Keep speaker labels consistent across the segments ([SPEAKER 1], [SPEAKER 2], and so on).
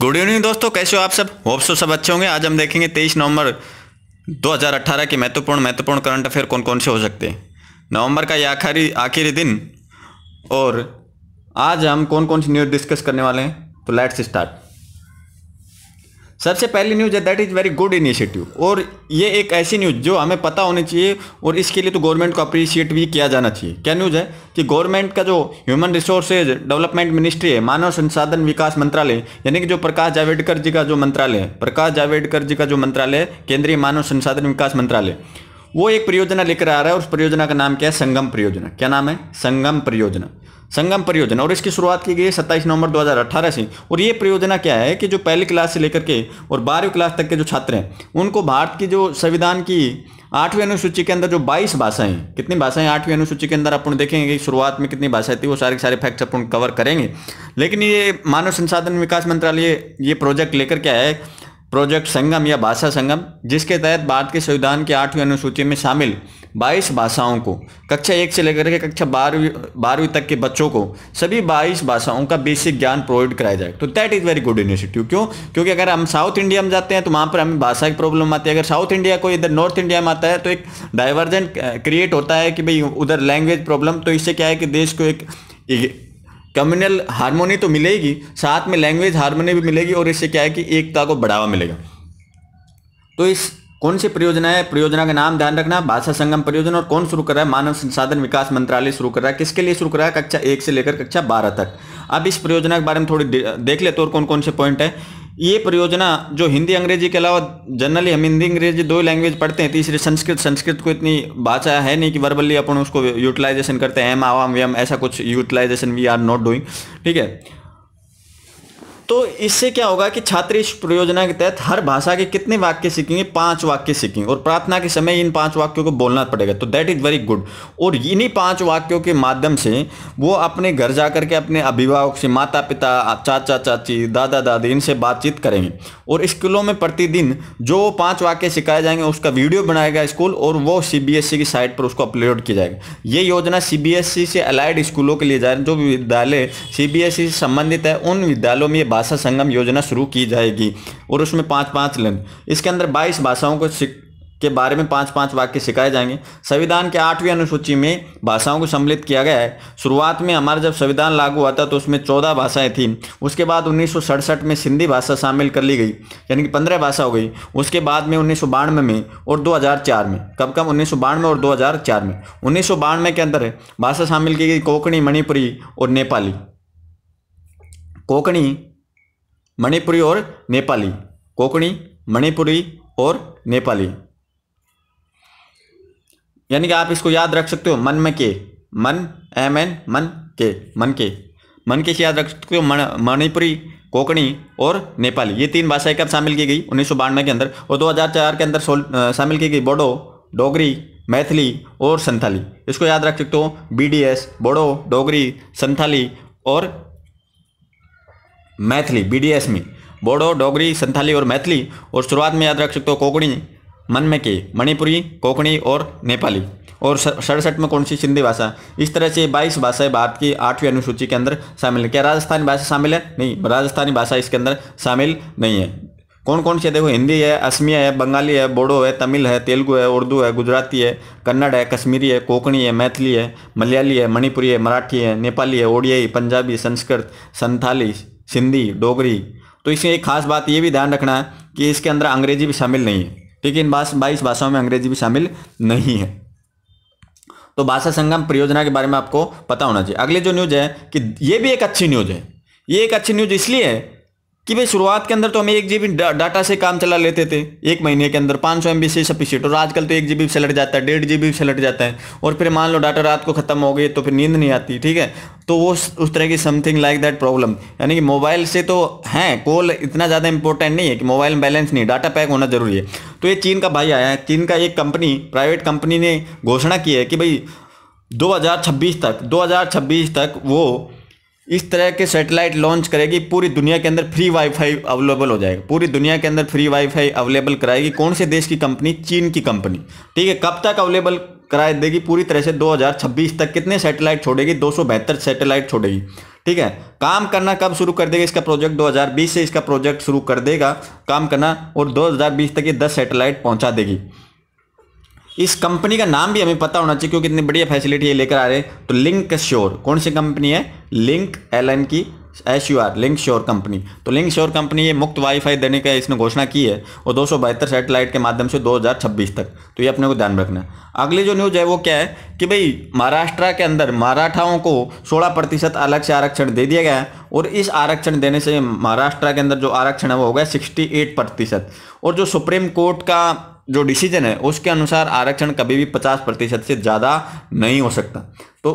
[SPEAKER 1] good evening दोस्तों कैसे हो आप सब होप सो सब अच्छे होंगे आज हम देखेंगे तेईस नवंबर 2018 के महत्वपूर्ण महत्वपूर्ण करंट अफेयर कौन कौन से हो सकते हैं नवंबर का ये आखिरी आखिरी दिन और आज हम कौन कौन सी न्यूज़ डिस्कस करने वाले हैं तो लेट्स स्टार्ट सबसे पहली न्यूज़ है that is very good initiative और ये एक ऐसी न्यूज़ जो हमें पता होनी चाहिए और इसके लिए तो गवर्नमेंट को अप्रिशिएट भी किया जाना चाहिए क्या न्यूज़ है कि गवर्नमेंट का जो ह्यूमन रिसोर्सेज डेवलपमेंट मिनिस्ट्री है मानव संसाधन विकास मंत्रालय यानी कि जो प्रकाश जावड़ेकर जी का जो मंत्रालय है प्रकाश जावड़ेकर जी का जो मंत्रालय है केंद्रीय मानव संसाधन विकास मंत्रालय वो एक परियोजना लेकर आ रहा है और उस परियोजना का नाम क्या है संगम परियोजना क्या नाम है संगम परियोजना संगम परियोजना और इसकी शुरुआत की गई है सत्ताईस नवंबर 2018 से और ये परियोजना क्या है कि जो पहली क्लास से लेकर के और बारहवीं क्लास तक के जो छात्र हैं उनको भारत की जो संविधान की आठवीं अनुसूची के अंदर जो 22 भाषाएं कितनी भाषाएं आठवीं अनुसूची के अंदर अपन देखेंगे शुरुआत में कितनी भाषाएं थी वो सारे सारे फैक्ट्स अपन कवर करेंगे लेकिन ये मानव संसाधन विकास मंत्रालय ये प्रोजेक्ट लेकर क्या है प्रोजेक्ट संगम या भाषा संगम जिसके तहत भारत के संविधान की आठवीं अनुसूची में शामिल 22 भाषाओं को कक्षा एक से लेकर के कक्षा बारहवीं बारहवीं तक के बच्चों को सभी 22 भाषाओं का बेसिक ज्ञान प्रोवाइड कराया जाए तो that is very good initiative क्यों क्योंकि अगर हम साउथ इंडिया में जाते हैं तो वहाँ पर हमें भाषा की प्रॉब्लम आती है अगर साउथ इंडिया को इधर नॉर्थ इंडिया में आता है तो एक डाइवर्जेंट क्रिएट eh, होता है कि भाई उधर लैंग्वेज प्रॉब्लम तो इससे क्या है कि देश को एक कम्युनल हारमोनी तो मिलेगी साथ में लैंग्वेज हारमोनी भी मिलेगी और इससे क्या है कि एकता को बढ़ावा मिलेगा तो इस कौन सी परियोजना है परियोजना का नाम ध्यान रखना भाषा संगम परियोजना और कौन शुरू कर रहा है मानव संसाधन विकास मंत्रालय शुरू कर रहा है किसके लिए शुरू कर रहा है कक्षा एक से लेकर कक्षा बारह तक अब इस परियोजना के बारे में थोड़ी देख लेते तो और कौन कौन से पॉइंट है ये परियोजना जो हिंदी अंग्रेजी के अलावा जनरली हम हिंदी अंग्रेजी दो लैंग्वेज पढ़ते हैं तीसरे संस्कृत संस्कृत को इतनी भाषा है नहीं कि वर्बली अपन उसको यूटिलाइजेशन करते हैं एम आवाम व्यम ऐसा कुछ utilization we are not doing ठीक है तो इससे क्या होगा कि छात्र इस परियोजना के तहत हर भाषा के कितने वाक्य सीखेंगे पांच वाक्य सीखेंगे और प्रार्थना के समय इन पांच वाक्यों को बोलना पड़ेगा तो दैट इज़ वेरी गुड और इन्हीं पांच वाक्यों के माध्यम से वो अपने घर जा के अपने अभिभावक से माता पिता चाचा चाची दादा दादी इनसे बातचीत करेंगे और स्कूलों में प्रतिदिन जो पाँच वाक्य सिखाए जाएंगे उसका वीडियो बनाएगा स्कूल और वो सी e की साइट पर उसको अपलोड किया जाएगा ये योजना सी e से अलाइड स्कूलों के लिए जा हैं जो विद्यालय सी e से संबंधित है उन विद्यालयों में ये भाषा संगम योजना शुरू की जाएगी और उसमें पाँच पाँच लन इसके अंदर बाईस भाषाओं को के बारे में पाँच पाँच वाक्य सिखाए जाएंगे संविधान के आठवीं अनुसूची में भाषाओं को सम्मिलित किया गया है शुरुआत में हमारा जब संविधान लागू हुआ था तो उसमें चौदह भाषाएं थीं उसके बाद उन्नीस में सिंधी भाषा शामिल कर ली गई यानी कि पंद्रह भाषा हो गई उसके बाद में उन्नीस में और दो में कब कब उन्नीस में और दो में उन्नीस के अंदर भाषा शामिल की गई कोकणी मणिपुरी और नेपाली कोकणी मणिपुरी और नेपाली कोकणी मणिपुरी और नेपाली यानी कि आप इसको याद रख सकते हो मन में के मन एम एन मन के मन के मन के से याद रख सकते हो मण मणिपुरी कोकणी और नेपाली ये तीन भाषाएं कब शामिल की गई उन्नीस के अंदर और 2004 के अंदर शामिल की गई बोडो डोगरी मैथिली और संथाली इसको याद रख सकते हो B D S Bodo Dogri Santhali और मैथिली बीडीएस में बोडो डोगरी संथाली और मैथिली और शुरुआत में याद रख सकते हो कोकणी मन में के मणिपुरी कोकणी और नेपाली और सड़सठ में कौन सी सिंधी भाषा इस तरह से बाईस भाषाएं भारत की आठवीं अनुसूची के अंदर शामिल है क्या राजस्थानी भाषा शामिल है नहीं राजस्थानी भाषा इसके अंदर शामिल नहीं है कौन कौन से देखो हिंदी है असमिया है बंगाली है बोडो है तमिल है तेलुगु है उर्दू है गुजराती है कन्नड़ है कश्मीरी है कोकणी है मैथिली है मलयाली है मणिपुरी है मराठी है नेपाली है ओडियाई पंजाबी संस्कृत संथाली सिंधी डोगरी तो इसमें एक खास बात ये भी ध्यान रखना है कि इसके अंदर अंग्रेजी भी शामिल नहीं है ठीक है इन बास बाईस भाषाओं में अंग्रेजी भी शामिल नहीं है तो भाषा संगम परियोजना के बारे में आपको पता होना चाहिए अगली जो न्यूज है कि ये भी एक अच्छी न्यूज है ये एक अच्छी न्यूज इसलिए है कि भाई शुरुआत के अंदर तो हमें एक जीबी डा, डाटा से काम चला लेते थे एक महीने के अंदर पाँच सौ एम से सफिशियट और आजकल तो एक जीबी से लट जाता है डेढ़ जीबी से लट जाता है और फिर मान लो डाटा रात को खत्म हो गई तो फिर नींद नहीं आती ठीक है तो वो उस तरह की समथिंग लाइक दैट प्रॉब्लम यानी कि मोबाइल से तो हैं कॉल इतना ज़्यादा इंपॉर्टेंट नहीं है कि मोबाइल में बैलेंस नहीं डाटा पैक होना ज़रूरी है तो ये चीन का भाई आया है चीन का एक कंपनी प्राइवेट कंपनी ने घोषणा की है कि भाई छब्बीस तक छब्बीस तक वो इस तरह के सैटेलाइट लॉन्च करेगी पूरी दुनिया के अंदर फ्री वाईफाई अवेलेबल हो जाएगा पूरी दुनिया के अंदर फ्री वाईफाई अवेलेबल कराएगी कौन से देश की कंपनी चीन की कंपनी ठीक है कब तक अवेलेबल कराए देगी पूरी तरह से 2026 तक कितने सैटेलाइट छोड़ेगी दो सैटेलाइट छोड़ेगी ठीक है काम करना कब शुरू कर देगा इसका प्रोजेक्ट 2020 से इसका प्रोजेक्ट शुरू कर देगा काम करना और 2020 तक ये 10 सैटेलाइट पहुंचा देगी इस कंपनी का नाम भी हमें पता होना चाहिए क्योंकि इतनी बढ़िया फैसिलिटी ये लेकर आ रहे हैं तो लिंक श्योर कौन सी कंपनी है लिंक एल एन की S U R LinkSure company तो लिंक श्योर कंपनी ये मुक्त वाईफाई देने का इसने घोषणा की है और दो सैटेलाइट के माध्यम से 2026 तक तो ये अपने को ध्यान रखना है अगली जो न्यूज़ है वो क्या है कि भाई महाराष्ट्र के अंदर मराठाओं को 16 प्रतिशत अलग से आरक्षण दे दिया गया है और इस आरक्षण देने से महाराष्ट्र के अंदर जो आरक्षण है वो हो गया सिक्सटी प्रतिशत और जो सुप्रीम कोर्ट का जो डिसीजन है उसके अनुसार आरक्षण कभी भी पचास प्रतिशत से ज़्यादा नहीं हो सकता तो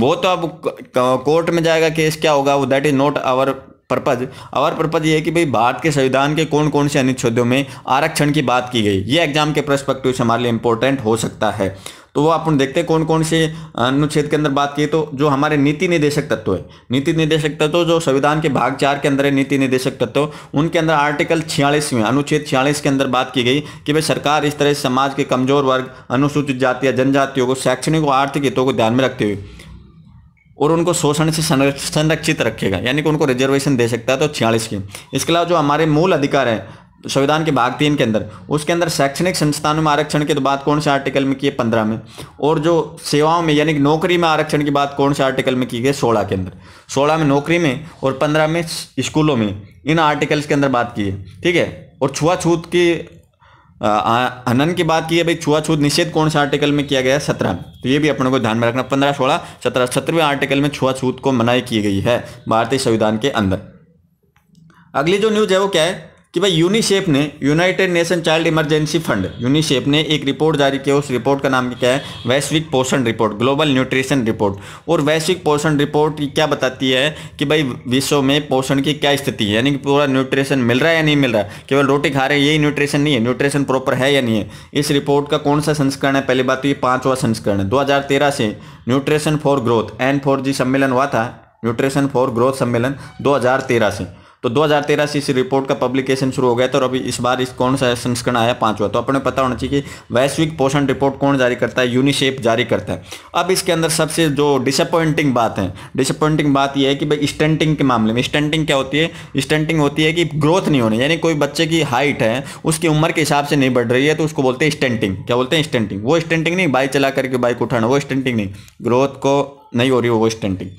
[SPEAKER 1] वो तो अब कोर्ट में जाएगा केस क्या होगा वो that is not our purpose our purpose ये है कि भाई भारत के संविधान के कौन कौन से अनुच्छेदों में आरक्षण की बात की गई ये एग्जाम के प्रस्पेक्टिव से हमारे लिए इंपॉर्टेंट हो सकता है तो वो अपन देखते हैं कौन कौन से अनुच्छेद के अंदर बात की तो जो हमारे नीति निदेशक तत्व है नीति निदेशक तत्व जो संविधान के भाग चार के अंदर है नीति निदेशक तत्व उनके अंदर आर्टिकल छियालीस में अनुच्छेद छियालीस के अंदर बात की गई कि भाई सरकार इस तरह समाज के कमजोर वर्ग अनुसूचित जाति या जनजातियों को शैक्षणिक और आर्थिक हितों को ध्यान में रखते हुए और उनको शोषण से संरक्षित रखेगा यानी कि उनको रिजर्वेशन दे सकता है तो छियालीस के इसके अलावा जो हमारे मूल अधिकार हैं संविधान के भाग तीन के अंदर उसके अंदर शैक्षणिक संस्थानों में आरक्षण की तो बात कौन से आर्टिकल में की है पंद्रह में और जो सेवाओं में यानी नौकरी में आरक्षण की बात कौन से आर्टिकल में की गई सोलह के अंदर सोलह में नौकरी में और पंद्रह में स्कूलों में इन आर्टिकल्स के अंदर बात की है ठीक है और छुआछूत की हनन की बात की है भाई छुआछूत निषेध कौन से आर्टिकल में किया गया सत्रह तो ये भी अपने को ध्यान में रखना पंद्रह सोलह सत्रह सत्रहवें आर्टिकल में छुआछूत को मनाई की गई है भारतीय संविधान के अंदर अगली जो न्यूज है वो क्या है कि भाई यूनिसेफ ने United Nation Child Emergency Fund UNICEF ने एक रिपोर्ट जारी किया उस रिपोर्ट का नाम क्या है वैश्विक पोषण रिपोर्ट ग्लोबल न्यूट्रिशन रिपोर्ट और वैश्विक पोषण रिपोर्ट क्या बताती है कि भाई विश्व में पोषण की क्या स्थिति है यानी कि पूरा न्यूट्रिशन मिल रहा है या नहीं मिल रहा है केवल रोटी खा रहे हैं यही न्यूट्रिशन नहीं है न्यूट्रिशन प्रॉपर है या नहीं है इस रिपोर्ट का कौन सा संस्करण है पहली बात तो ये पाँचवा संस्करण है दो से nutrition for growth N four G सम्मेलन हुआ था न्यूट्रिशन फॉर ग्रोथ सम्मेलन 2013 से तो 2013 से इस रिपोर्ट का पब्लिकेशन शुरू हो गया था और अभी इस बार इस कौन सा संस्करण आया पांचवा तो अपने पता होना चाहिए कि वैश्विक पोषण रिपोर्ट कौन जारी करता है यूनिसेफ जारी करता है अब इसके अंदर सबसे जो डिसअपॉइंटिंग बात है डिसअपॉइंटिंग बात यह है कि भाई स्टेंटिंग के मामले में स्टेंटिंग क्या होती है स्टेंटिंग होती है कि ग्रोथ नहीं होनी यानी कोई बच्चे की हाइट है उसकी उम्र के हिसाब से नहीं बढ़ रही है तो उसको बोलते हैं स्टेंटिंग क्या बोलते हैं स्टेंटिंग वो स्टेंटिंग नहीं बाइक चला करके बाइक उठाना वो स्टेंटिंग नहीं ग्रोथ को नहीं हो रही वो स्टंटिंग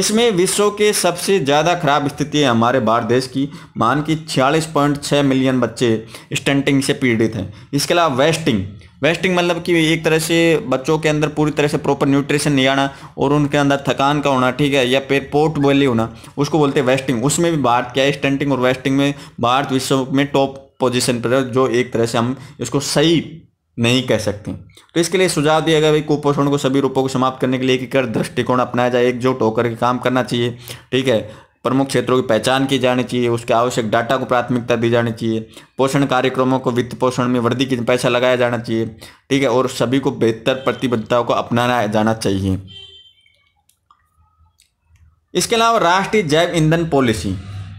[SPEAKER 1] इसमें विश्व के सबसे ज़्यादा खराब स्थिति है हमारे भारत देश की मान की छियालीस पॉइंट छः मिलियन बच्चे स्टंटिंग से पीड़ित हैं इसके अलावा वेस्टिंग वेस्टिंग मतलब कि एक तरह से बच्चों के अंदर पूरी तरह से प्रॉपर न्यूट्रिशन नहीं आना और उनके अंदर थकान का होना ठीक है या पेट पोर्ट बोली होना उसको बोलते हैं वेस्टिंग उसमें भी भारत क्या है स्टंटिंग और वेस्टिंग में भारत विश्व में टॉप पोजीशन पर है जो एक तरह से हम इसको सही नहीं कह सकते तो इसके लिए सुझाव दिया गया भाई कुपोषण को सभी रूपों को समाप्त करने के लिए कर दृष्टिकोण अपनाया जाए एकजुट होकर के काम करना चाहिए ठीक है प्रमुख क्षेत्रों की पहचान की जानी चाहिए उसके आवश्यक डाटा को प्राथमिकता दी जानी चाहिए पोषण कार्यक्रमों को वित्त पोषण में वृद्धि की पैसा लगाया जाना चाहिए ठीक है और सभी को बेहतर प्रतिबद्धताओं को अपनाया जाना चाहिए इसके अलावा राष्ट्रीय जैव ईंधन पॉलिसी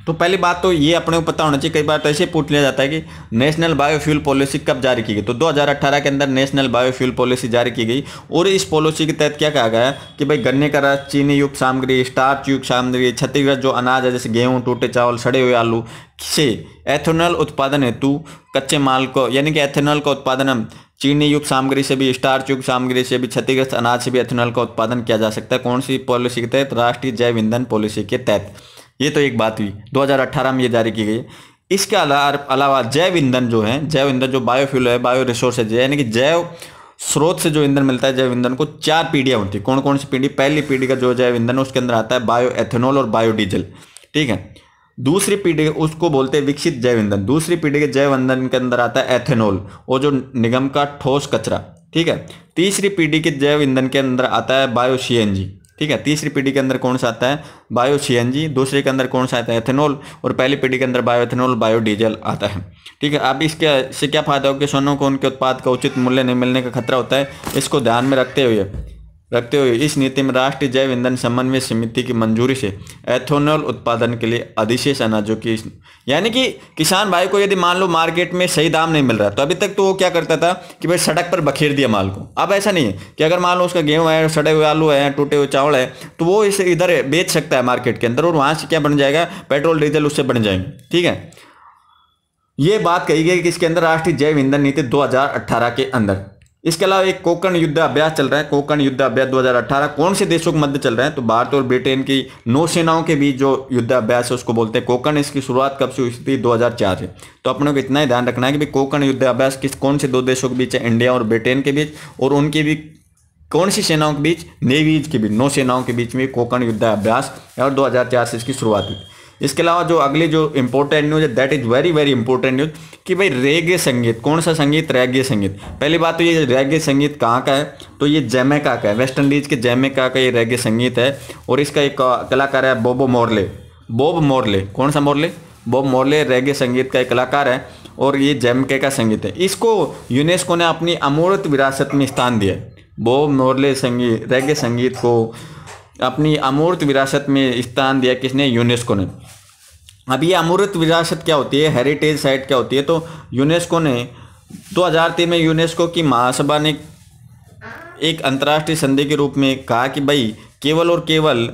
[SPEAKER 1] तो पहली बात तो ये अपने को तो पता होना चाहिए कई बार तो ऐसे पूछ लिया जाता है कि नेशनल बायोफ्यूल पॉलिसी कब जारी की गई तो 2018 के अंदर नेशनल बायोफ्यूल पॉलिसी जारी की गई और इस पॉलिसी के तहत क्या कहा गया कि भाई गन्ने का रस चीनी युक्त सामग्री स्टार्च युक्त सामग्री क्षतिग्रस्त जो अनाज है जैसे गेहूँ टूटे चावल सड़े हुए आलू से एथेनॉल उत्पादन हेतु कच्चे माल को यानी कि एथेनॉल का उत्पादन चीनी युक्त सामग्री से भी स्टार्च युक्त सामग्री से भी क्षतिग्रस्त अनाज से भी एथेनॉल का उत्पादन किया जा सकता है कौन सी पॉलिसी के तहत राष्ट्रीय जैव ईंधन पॉलिसी के तहत ये तो एक बात हुई 2018 में ये जारी की गई इसके अलावा जैव ईंधन जो है जैव ईंधन जो बायोफ्यूल है बायो रिसोर्स है यानी कि जैव स्रोत से जो ईंधन मिलता है जैव ईंधन को चार पीढ़ियाँ होती है कौन कौन सी पीढ़ी पहली पीढ़ी का जो जैव ईंधन है उसके अंदर आता है बायो एथेनॉल और बायोडीजल ठीक है दूसरी पीढ़ी उसको बोलते हैं विकसित जैव ईंधन दूसरी पीढ़ी के जैव ईंधन के अंदर आता है एथेनॉल वो जो निगम का ठोस कचरा ठीक है तीसरी पीढ़ी के जैव ईंधन के अंदर आता है बायो सी ठीक है तीसरी पीढ़ी के अंदर कौन सा आता है बायो सी दूसरे के अंदर कौन सा आता है एथेनॉल और पहली पीढ़ी के अंदर बायो बायो बायोडीजल आता है ठीक है अब इसके से क्या फ़ायदा हो कि सोनों को उनके उत्पाद का उचित मूल्य नहीं मिलने का खतरा होता है इसको ध्यान में रखते हुए रखते हुए इस नीति में राष्ट्रीय जैव ईंधन समन्वय समिति की मंजूरी से एथोनॉल उत्पादन के लिए अधिशेष अनाजों की यानी कि किसान भाई को यदि मान लो मार्केट में सही दाम नहीं मिल रहा तो अभी तक तो वो क्या करता था कि भाई सड़क पर बखेर दिया माल को अब ऐसा नहीं है कि अगर मान लो उसका गेहूँ है सड़े हुए आलू है टूटे हुए चावल है तो वो इसे इधर बेच सकता है मार्केट के अंदर और वहाँ से क्या बन जाएगा पेट्रोल डीजल उससे बन जाएंगे ठीक है ये बात कही गई कि इसके अंदर राष्ट्रीय जैव ईंधन नीति 2018 के अंदर इसके अलावा एक कोकण युद्ध अभ्यास चल रहा है कोकण युद्ध अभ्यास 2018 कौन से देशों के मध्य चल रहा है तो भारत और ब्रिटेन की नौसेनाओं के बीच जो युद्ध अभ्यास है उसको बोलते हैं कोकण इसकी शुरुआत कब से हुई थी 2004 से तो अपने को इतना ही ध्यान रखना है कि कोकण युद्ध अभ्यास किस कौन से दो देशों के बीच है इंडिया और ब्रिटेन के बीच और उनके भी कौन सी सेनाओं के बीच नेवीज के बीच नौसेनाओं के बीच में कोकण युद्ध अभ्यास और दो से इसकी शुरुआत हुई इसके अलावा जो अगली जो इंपॉर्टेंट न्यूज़ है that is very very important news कि भाई रेगे संगीत कौन सा संगीत रेगे संगीत पहली बात तो ये रेगे संगीत कहाँ का है तो ये जैमेका का है वेस्ट इंडीज़ के जैमेका का ये रेगे संगीत है और इसका एक कलाकार है बोबो मोरले बोब मोरले कौन सा मोरले बोब मोरले रेगे संगीत का एक कलाकार है और ये जैमके का संगीत है इसको यूनेस्को ने अपनी अमूर्त विरासत में स्थान दिया बोब मोरले संगीत रेगे संगीत को अपनी अमूर्त विरासत में स्थान दिया किसने यूनेस्को ने अब ये अमृत विरासत क्या होती है हेरिटेज साइट क्या होती है तो यूनेस्को ने 2003 में यूनेस्को की महासभा ने एक अंतर्राष्ट्रीय संधि के रूप में कहा कि भाई केवल और केवल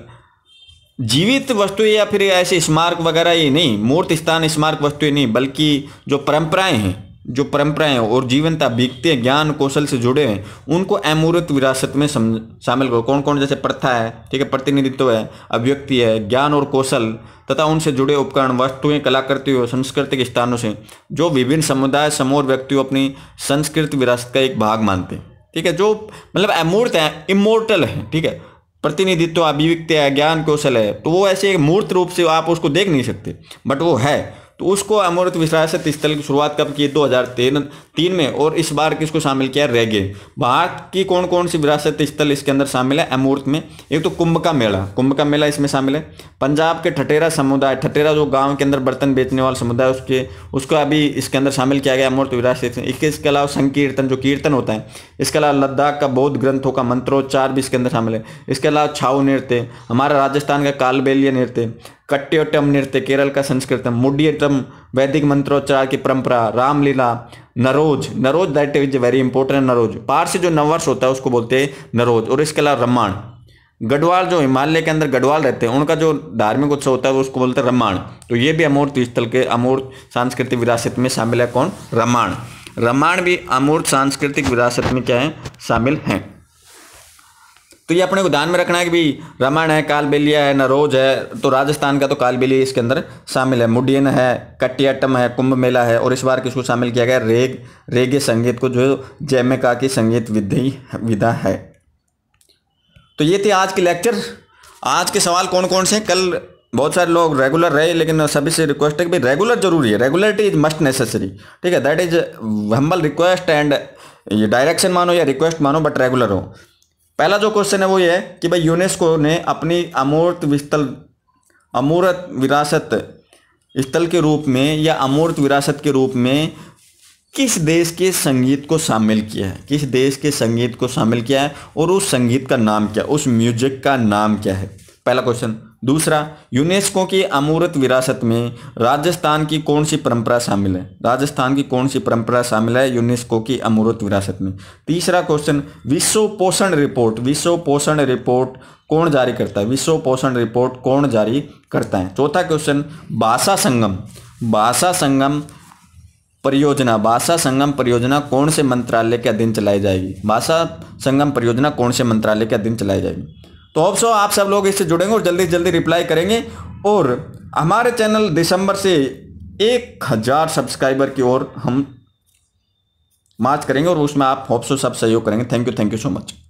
[SPEAKER 1] जीवित वस्तु या फिर ऐसे स्मारक वगैरह ये नहीं मूर्त स्थान स्मारक ही नहीं बल्कि जो परंपराएं हैं जो परंपराएं और जीवनता बीकते ज्ञान कौशल से जुड़े हैं उनको अमूर्त विरासत में शामिल करो कौन कौन जैसे प्रथा है ठीक है प्रतिनिधित्व है अभिव्यक्ति है ज्ञान और कौशल तथा उनसे जुड़े उपकरण वस्तुएं कलाकृतियों सांस्कृतिक स्थानों से जो विभिन्न समुदाय समूह व्यक्तियों अपनी संस्कृति विरासत का एक भाग मानते हैं ठीक है जो मतलब अमूर्त है इमोर्टल है ठीक है प्रतिनिधित्व अभिव्यक्ति है ज्ञान कौशल है तो वो ऐसे मूर्त रूप से आप उसको देख नहीं सकते बट वो है तो उसको अमृत विरासत स्थल की शुरुआत कब की दो हज़ार तेरह तीन में और इस बार किसको शामिल किया रेगे भारत की कौन कौन सी विरासत स्थल इसके अंदर शामिल है अमूर्त में एक तो कुंभ का मेला कुंभ का मेला इसमें शामिल है पंजाब के ठटेरा समुदाय ठटेरा जो गांव के अंदर बर्तन बेचने वाला समुदाय उसके उसको अभी इसके अंदर शामिल किया गया अमूर्त विरासत इसके इसके अलावा संकीर्तन जो कीर्तन होता है इसके अलावा लद्दाख का बौद्ध ग्रंथों का मंत्रोच्चार भी इसके अंदर शामिल है इसके अलावा छाऊ नृत्य हमारा राजस्थान का कालबेलिया नृत्य कट्ट्योटम नृत्य केरल का संस्कृतम मुडियटम वैदिक मंत्रोच्चार की परंपरा रामलीला नरोज नरोज दैट इज वेरी इंपॉर्टेंट नरोज पार से जो नववर्ष होता है उसको बोलते हैं नरोज और इसके अलावा रमाण गढ़वाल जो हिमालय के अंदर गढ़वाल रहते हैं उनका जो धार्मिक उत्सव होता है उसको बोलते हैं रमाण तो ये भी अमूर्त स्थल के अमूर्त सांस्कृतिक विरासत में शामिल है कौन रमाण रमाण भी अमूर्त सांस्कृतिक विरासत में क्या है शामिल हैं तो ये अपने को ध्यान में रखना है कि भाई रामायण है कालबेलिया है नरोज है तो राजस्थान का तो कालबेलिया इसके अंदर शामिल है मुडियन है कट्टियाटम है कुंभ मेला है और इस बार किसको शामिल किया गया रेग रेगे संगीत को जो जैमेका की संगीत विधि विधा है तो ये थे आज के लेक्चर आज के सवाल कौन कौन से कल बहुत सारे लोग रेगुलर रहे लेकिन सभी से रिक्वेस्ट है कि भाई रेगुलर जरूरी है रेगुलरिटी इज मस्ट नेसेसरी ठीक है that is humble request and ये डायरेक्शन मानो या रिक्वेस्ट मानो बट रेगुलर हो पहला जो क्वेश्चन है वो ये है कि भाई यूनेस्को ने अपनी अमूर्त विस्तल अमूर्त विरासत स्थल के रूप में या अमूर्त विरासत के रूप में किस देश के संगीत को शामिल किया है किस देश के संगीत को शामिल किया है और उस संगीत का नाम क्या उस म्यूजिक का नाम क्या है पहला क्वेश्चन दूसरा यूनेस्को की अमूर्त विरासत में राजस्थान की कौन सी परंपरा शामिल है राजस्थान की कौन सी परंपरा शामिल है यूनेस्को की अमूर्त विरासत में तीसरा क्वेश्चन विश्व पोषण रिपोर्ट विश्व पोषण रिपोर्ट कौन जारी करता है विश्व पोषण रिपोर्ट कौन जारी करता है चौथा क्वेश्चन भाषा संगम भाषा संगम परियोजना भाषा संगम परियोजना कौन से मंत्रालय के अधीन चलाई जाएगी भाषा संगम परियोजना कौन से मंत्रालय के अधीन चलाई जाएगी तो होप्सो आप सब लोग इससे जुड़ेंगे और जल्दी जल्दी रिप्लाई करेंगे और हमारे चैनल दिसंबर से एक हज़ार सब्सक्राइबर की ओर हम मार्च करेंगे और उसमें आप होप्सो सब सहयोग करेंगे thank you thank you so much